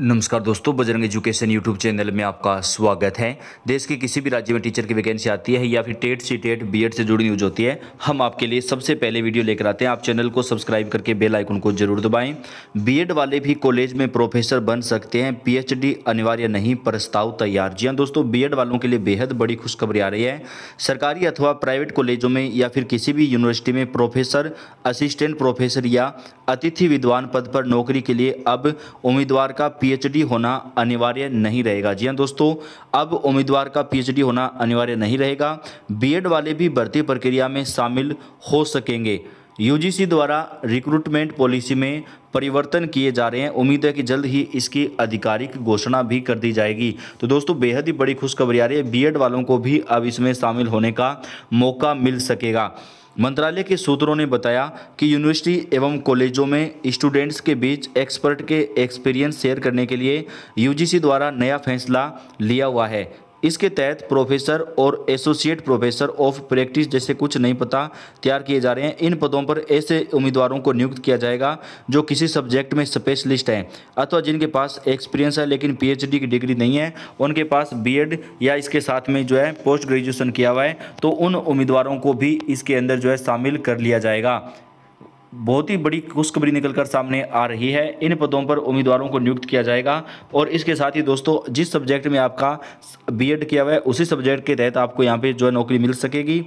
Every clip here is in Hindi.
नमस्कार दोस्तों बजरंग एजुकेशन यूट्यूब चैनल में आपका स्वागत है देश के किसी भी राज्य में टीचर की वैकेंसी आती है या फिर टेट सी टेट बी से जुड़ी न्यूज होती है हम आपके लिए सबसे पहले वीडियो लेकर आते हैं आप चैनल को सब्सक्राइब करके बेल आइकन को जरूर दबाएं बी वाले भी कॉलेज में प्रोफेसर बन सकते हैं पी अनिवार्य नहीं प्रस्ताव तैयार जी हाँ दोस्तों बी वालों के लिए बेहद बड़ी खुशखबरी आ रही है सरकारी अथवा प्राइवेट कॉलेजों में या फिर किसी भी यूनिवर्सिटी में प्रोफेसर असिस्टेंट प्रोफेसर या अतिथि विद्वान पद पर नौकरी के लिए अब उम्मीदवार का पीएचडी होना अनिवार्य नहीं रहेगा जी हाँ दोस्तों अब उम्मीदवार का पीएचडी होना अनिवार्य नहीं रहेगा बीएड वाले भी भर्ती प्रक्रिया में शामिल हो सकेंगे यूजीसी द्वारा रिक्रूटमेंट पॉलिसी में परिवर्तन किए जा रहे हैं उम्मीद है कि जल्द ही इसकी आधिकारिक घोषणा भी कर दी जाएगी तो दोस्तों बेहद ही बड़ी खुशखबरी आ रही है बीएड वालों को भी अब इसमें शामिल होने का मौका मिल सकेगा मंत्रालय के सूत्रों ने बताया कि यूनिवर्सिटी एवं कॉलेजों में स्टूडेंट्स के बीच एक्सपर्ट के एक्सपीरियंस शेयर करने के लिए यूजीसी द्वारा नया फैसला लिया हुआ है इसके तहत प्रोफेसर और एसोसिएट प्रोफेसर ऑफ प्रैक्टिस जैसे कुछ नई पता तैयार किए जा रहे हैं इन पदों पर ऐसे उम्मीदवारों को नियुक्त किया जाएगा जो किसी सब्जेक्ट में स्पेशलिस्ट हैं अथवा जिनके पास एक्सपीरियंस है लेकिन पीएचडी की डिग्री नहीं है उनके पास बीएड या इसके साथ में जो है पोस्ट ग्रेजुएसन किया हुआ है तो उन उम्मीदवारों को भी इसके अंदर जो है शामिल कर लिया जाएगा बहुत ही बड़ी खुशखबरी निकलकर सामने आ रही है इन पदों पर उम्मीदवारों को नियुक्त किया जाएगा और इसके साथ ही दोस्तों जिस सब्जेक्ट में आपका बीएड किया हुआ है उसी सब्जेक्ट के तहत आपको यहाँ पे जो है नौकरी मिल सकेगी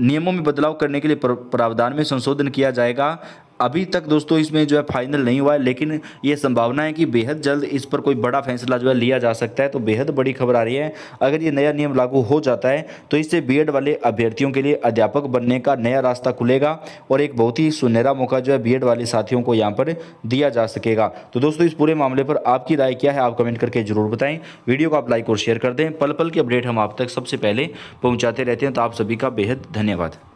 नियमों में बदलाव करने के लिए प्रावधान में संशोधन किया जाएगा अभी तक दोस्तों इसमें जो है फाइनल नहीं हुआ है लेकिन ये संभावना है कि बेहद जल्द इस पर कोई बड़ा फैसला जो है लिया जा सकता है तो बेहद बड़ी खबर आ रही है अगर ये नया नियम लागू हो जाता है तो इससे बीएड वाले अभ्यर्थियों के लिए अध्यापक बनने का नया रास्ता खुलेगा और एक बहुत ही सुनहरा मौका जो है बी वाले साथियों को यहाँ पर दिया जा सकेगा तो दोस्तों इस पूरे मामले पर आपकी राय क्या है आप कमेंट करके जरूर बताएँ वीडियो को आप लाइक और शेयर कर दें पल पल की अपडेट हम आप तक सबसे पहले पहुँचाते रहते हैं तो आप सभी का बेहद धन्यवाद